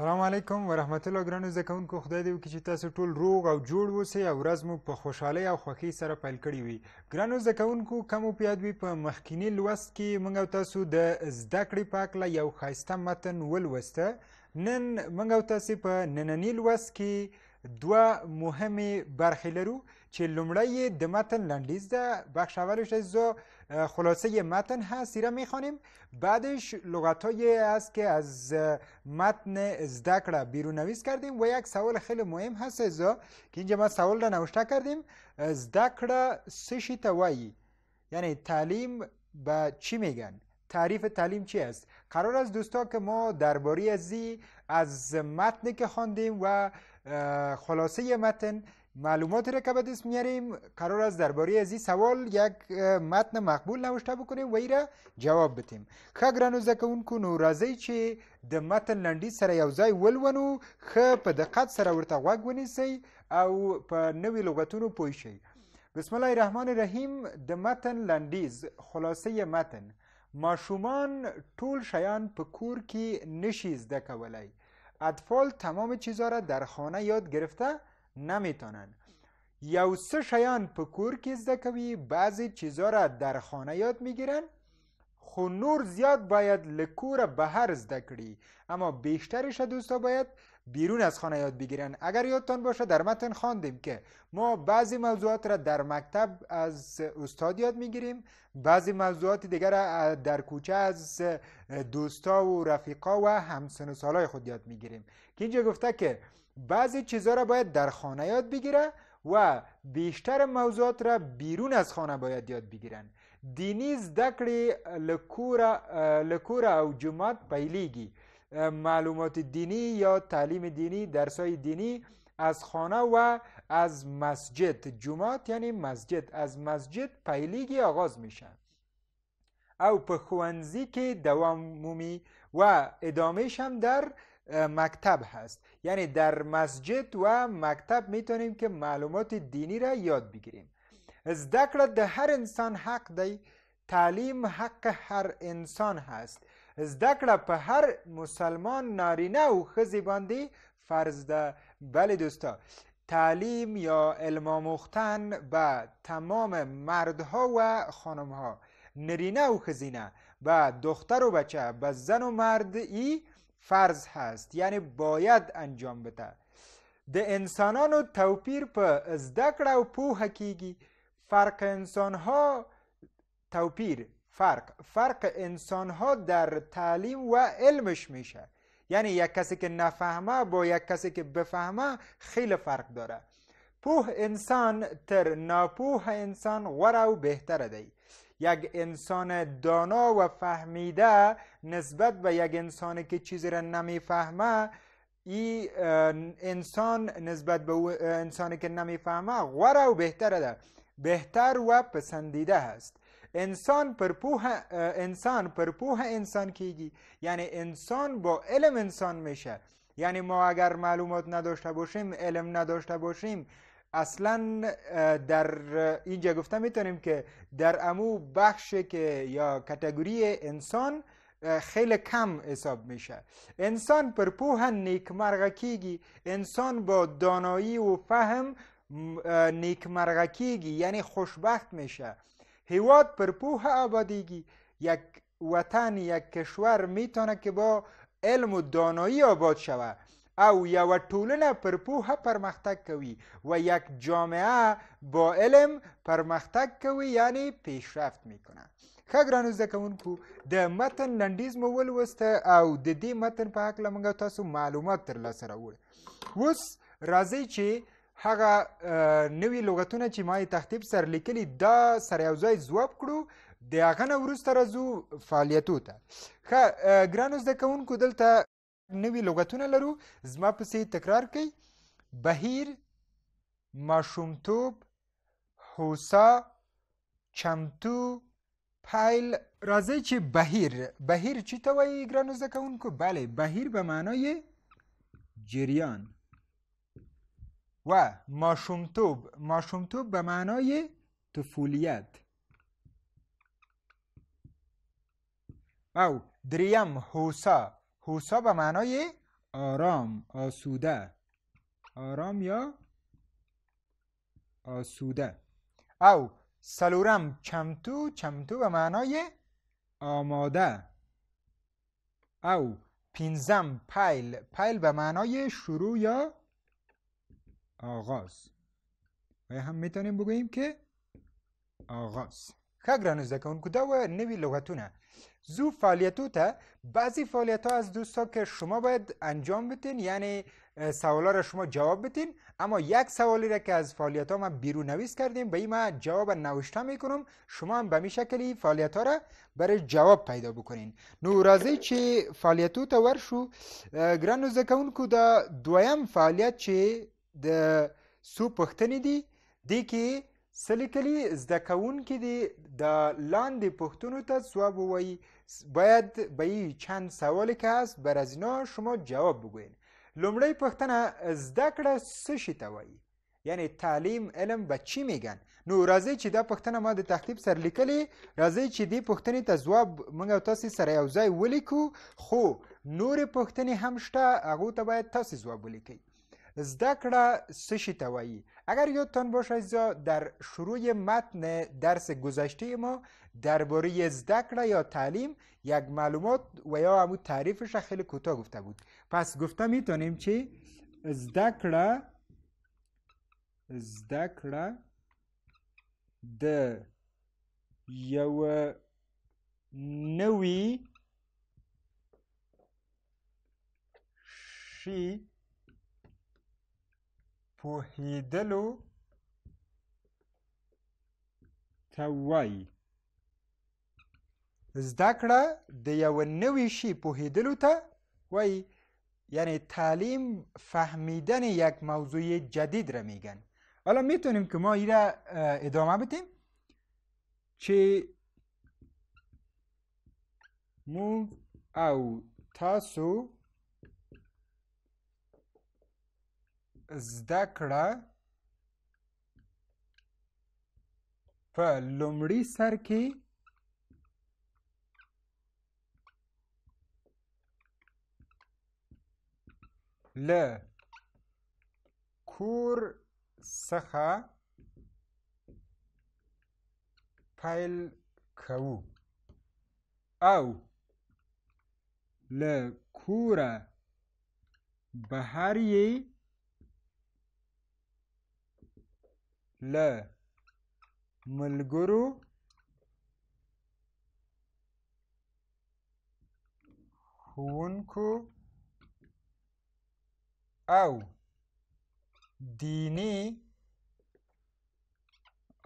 سلام علیکم ورحمت الله ګرانو زده کوونکو خدای دې وکړي چې تاسو ټول روغ او جوړ اوسئ او ورځ مو په خوشحالۍ او خوښۍ سره پیل کړې وي ګرانو زده کوونکو که مو په یاد وي په مخکیني لوست کې موږ او تاسو د زده کړې په هکله یو ښایسته متن ولوسته نن موږ او تاسې په ننني لوست کې دوه مهمې برخې لرو چې لومړی یې د متن لنډیز ده بخش اولش زه خلاصه متن هست ایره میخوانیم بعدش هایی هست که از متن ازدکره بیرون نویس کردیم و یک سوال خیلی مهم هست ازا که اینجا ما سوال را نوشته کردیم ازدکره سشی توایی یعنی تعلیم به چی میگن تعریف تعلیم چی است قرار از دوستا که ما درباره ازی از متن که خواندیم و خلاصه متن معلوماتی را که به دست میاریم قرار است درباره از این سوال یک متن مقبول نوشته بکنیم و ای را جواب بتیم ښه ګرانو زده کوونکو نو راځئ چې د متن لنډیز سره یو ځای ولولو ښه په دقت سره ورته غوږ ونیسئ او په نوي لغتونو پوه شئ بسم الله الرحمن الرحیم د متن لنډیز خلاصه متن ماشومان ټول شیان په کور کې نشي زده کولای اطفال تمام چیزها را در خانه یاد گرفته نمیتونن یو سه شیان په کور کې زده کوي بعضی چیزا را در خانه یاد میگیرن خو نور زیاد باید لکور بهر زده کړي اما بیشترش دوستا باید بیرون از خانه یاد بگیرن اگر یادتان باشه در متن خواندیم که ما بعضی موضوعات را در مکتب از استاد یاد میگیریم بعضی موضوعات دیگر را در کوچه از دوستا و رفیقا و همسن و سالای خود یاد میگیریم که اینجا گفته که بعضی چیزها را باید در خانه یاد بگیره و بیشتر موضوعات را بیرون از خانه باید یاد بگیرن دینی زدکړې لکوره او جماعت پیلیږي معلومات دینی یا تعلیم دینی درسای دینی از خانه و از مسجد جماعت یعنی مسجد از مسجد پیلیگی آغاز میشن او په ښوونځي کې دوام مومي و ادامهش هم در مکتب هست یعنی در مسجد و مکتب میتونیم که معلومات دینی را یاد بگیریم دکل ده هر انسان حق دی تعلیم حق هر انسان هست دکل په هر مسلمان نارینه و خزی باندې فرض ده بله دوستا تعلیم یا علم مختن به تمام مردها و خانمها نرینه و خزینه به دختر و بچه به زن و مرد ای فرض هست یعنی باید انجام بده د انسانانو توپیر په زده کړه او پوهه کیږي فرق انسانها توپیر فرق فرق انسانها در تعلیم و علمش میشه یعنی یک کسی که نفهمه با یک کسی که بفهمه خیلی فرق داره پوه انسان تر ناپوه انسان غوره او بهتره دی یک انسان دانا و فهمیده نسبت به یک انسان که چیزی را نمیفهمه ای انسان نسبت به انسانی که نمیفهمه غوره و بهتره ده بهتر و پسندیده هست انسان پرپوه انسان پرپوه انسان کیگی یعنی انسان با علم انسان میشه یعنی ما اگر معلومات نداشته باشیم علم نداشته باشیم اصلا در اینجا گفته میتونیم که در امو بخش که یا کتگوری انسان خیلی کم حساب میشه انسان پر پوه نیکمرغه کیگی انسان با دانایی و فهم نیکمرغه کیگی یعنی خوشبخت میشه هیواد پر پوه آبادیگی یک وطن یک کشور میتونه که با علم و دانایی آباد شود او یو ټولنه پر پوهه پرمختګ کوي و یک جامعه با علم پرمختګ کوي یعنی پیشرفت میکنه ښه ګرانو زده کوونکو د متن لنډیز مو ولوسته او د دې متن په هکله موږ تاسو معلومات ترلاسه راوړ اوس راځئ چې هغه نوې لغتونه چې ما یې تخطیب سره لیکلي دا سره یو ځای ځواب کړو د هغه نه وروسته راځو فعالیتو ته ښه ګرانو زده کوونکو دلته نوي لغتونه لرو زما پسې تکرار کوي بهیر ماشومتوب حوسا چمتو پایل راځي چې بهیر بهیر چی ته وایي ګرانو زده کوونکو بله بهیر به معنای جریان و ماشومتوب ماشومتوب به معنای طفولیت او دریم حوسا هوسا به معنای آرام آسوده آرام یا آسوده او سلورم چمتو چمتو به معنای آماده او پینزم پیل پیل به معنای شروع یا آغاز و هم میتونیم بگوییم که آغاز خاگرانو زده کن و نوی لغتونه زو تا بعضی فعالیت ها از دوستا که شما باید انجام بتین یعنی سوالا را شما جواب بتین اما یک سوالی را که از فعالیت ها ما بیرون نویس کردیم به این ما جواب نوشته میکنم شما هم به می شکلی فعالیت ها را برای جواب پیدا بکنین نو رازی چې فعالیتو تا ورشو ګرانو زده کوونکو دویم فعالیت چې د سو دی دی سلیکلي زده کوونکي دي د لاندې پوښتنو ته جواب ووایي باید به ای چند سوالی که هست بر از اینا شما جواب بگوین لومړی پوښتنه زده کړه څه شي ته وایي یعنی تعلیم علم به چی میگن نو راځئ چې دا پوښتنه ما د تخریب سر لیکلې راځئ چې دې پوښتنې ته ځواب موږ او تاسې سره یو ځای ولیکو خو نورې پوښتنې هم شته هغو ته باید تاسې ځواب ولیکئ زده شی ته اگر یادتان باشه زا در شروع متن درس گذشته ما درباره کړه یا تعلیم یک معلومات و یا همو تعریفش خیلی کوتاه گفته بود پس گفته میتونیم چی زدکړه زدکړه د یو نوی شی پوهېدلو ته وایي زده کړه د یوه نوي شي پوهېدلو ته وایي یعنی تعلیم فهمیدن یک موضوع جدید را میگن حالا میتونیم که ما این را ادامه بدیم چه مو او تاسو زده کړه په لومړي سر کې له کور څخه پیل کوو او له کوره بهر یې له ملګرو ښوونکو او دیني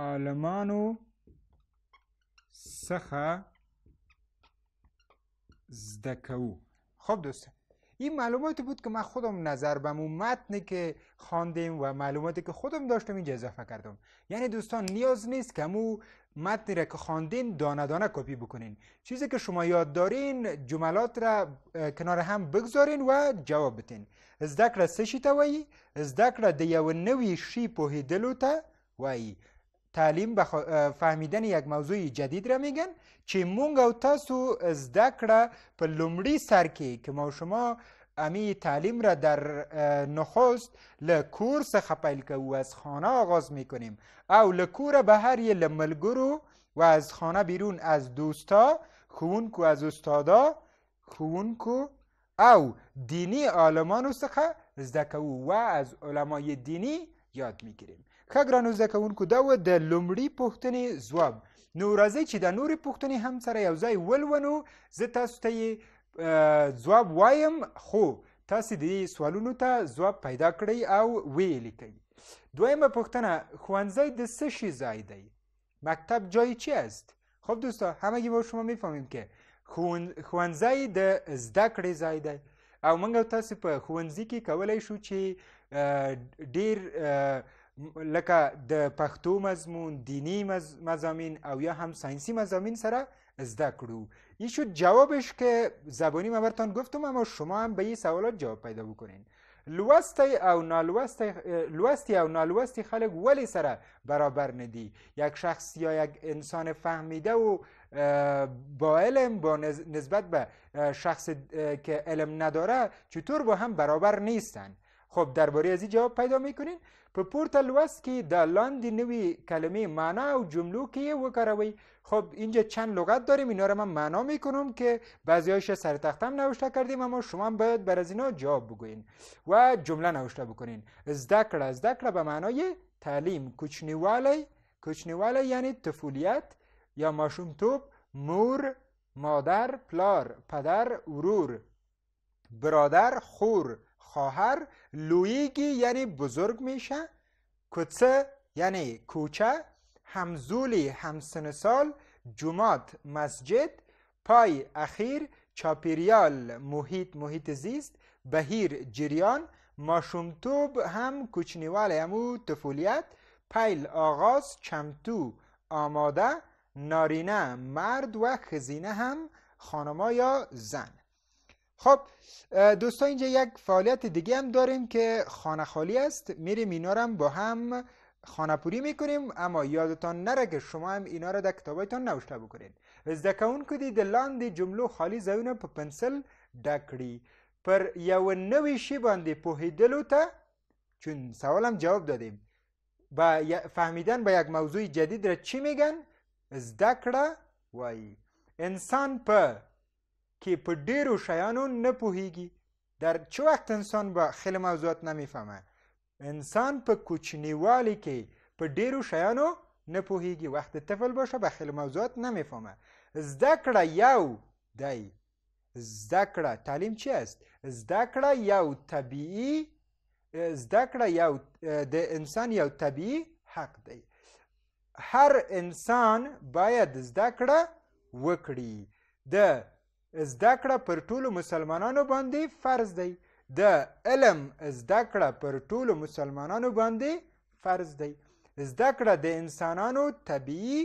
عالمانو څخه زده کوو خب دوستان این معلوماتی بود که من خودم نظر به متنی که خواندیم و معلوماتی که خودم داشتم اینجا اضافه کردم یعنی دوستان نیاز نیست که مو متنی را که خواندین دانه دانه کپی بکنین چیزی که شما یاد دارین جملات را کنار هم بگذارین و جواب بتین از کړه سشی تا وی از زده دیو نوی شی نوی شی تا ته تعلیم به فهمیدن یک موضوع جدید را میگن چې مونږ او تاسو زده کړه په لومړي سر کې که ما شما امی تعلیم را در نخست لکور څخه پیل و از خانه آغاز میکنیم او لکور به هر یه لملګرو و از خانه بیرون از دوستا کو از استادا کو او دینی عالمانو څخه زده و از علمای دینی یاد میگیریم ښه ګرانو زده کوونکو دا و د لومړي پوښتنې ځواب نو راځئ چې دا نورې پوښتنې هم سره یو ځای ولولو زه تاسو ته یې ځواب وایم خو تاسې دې سوالونو ته ځواب پیدا کړئ او ویې لیکئ دویمه پوښتنه ښوونځی د څه شي ځای دی مکتب جای چی است خب دوستا همگی با شما میفهمیم که ښوونځی د زده کړې ځای دی او موږ تاسو په ښوونځي کې کولی شو چې ډیر لکه د پښتو مضمون دینی مزامین او یا هم ساینسی مزامین سره زده کړو این شد جوابش که زبانی ما برتان گفتم اما شما هم به این سوالات جواب پیدا بکنین لوستی او نالوستی لوستی او خلق ولی سره برابر ندی یک شخص یا یک انسان فهمیده و با علم با نسبت به شخص که علم نداره چطور با هم برابر نیستن خب درباره از جواب پیدا میکنین په پورته لوست کې د لاندې نوی کلمه معنا او جملو کې وکاروي خب اینجا چند لغت داریم اینا رو من معنا میکنم که بعضیاش سر تختم نوشته کردیم اما شما باید بر از اینا جواب بگوین و جمله نوشته بکنین ازدکړه ازدکړه به معنای تعلیم کوچنیوالی کوچنیوالی یعنی طفولیت یا ماشومتوب مور مادر پلار پدر ورور برادر خور خواهر لویگی یعنی بزرگ میشه کوچه یعنی کوچه همزولی همسن سال جماد مسجد پای اخیر چاپیریال محیط محیط زیست بهیر جریان ماشومتوب هم کوچنیوال امو تفولیت، پیل آغاز چمتو آماده نارینه مرد و خزینه هم خانما یا زن خب دوستان اینجا یک فعالیت دیگه هم داریم که خانه خالی است میریم اینا هم با هم خانه پوری میکنیم اما یادتان نره که شما هم اینا را در کتابایتان نوشته بکنید زده کدی د لاندې جملو خالی زونه په پنسل دکری پر یو نوی شی باندې په ته چون سوالم جواب دادیم با فهمیدن به یک موضوع جدید را چی میگن از وای انسان پر که په ډیرو شیانو نه پوهیږي در چه وقت انسان به خیلی موضوعات نمیفهمه انسان په کوچنیوالی کې په ډیرو شیانو نه پوهیږي وخت طفل باشه به خیلی موضوعات نمیفهمه زده کړه یو دی زده کړه تعلیم چی است زده کړه یو طبیعي زده کړه یو د انسان یو طبیعي حق دی هر انسان باید زده کړه وکړي د زده کړه پر ټولو مسلمانانو باندې فرض دی د علم زده کړه پر ټولو مسلمانانو باندې فرض دی زده کړه د انسانانو طبیعي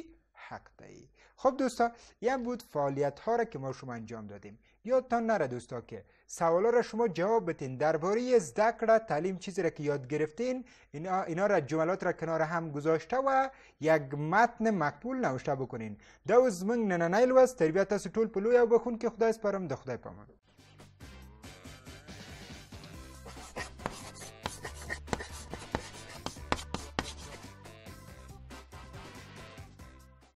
حق دی خب دوستا یهم بود فعالیت ها را که ما شما انجام دادیم یادتان نره دوستا که سوال را شما جواب بتین درباره ذکر تعلیم چیزی را که یاد گرفتین اینا, اینا را جملات را کنار هم گذاشته و یک متن مقبول نوشته بکنین دوز من نننیل وست تربیت تاسو ټول په بخون که خدای سپارم د خدای پامان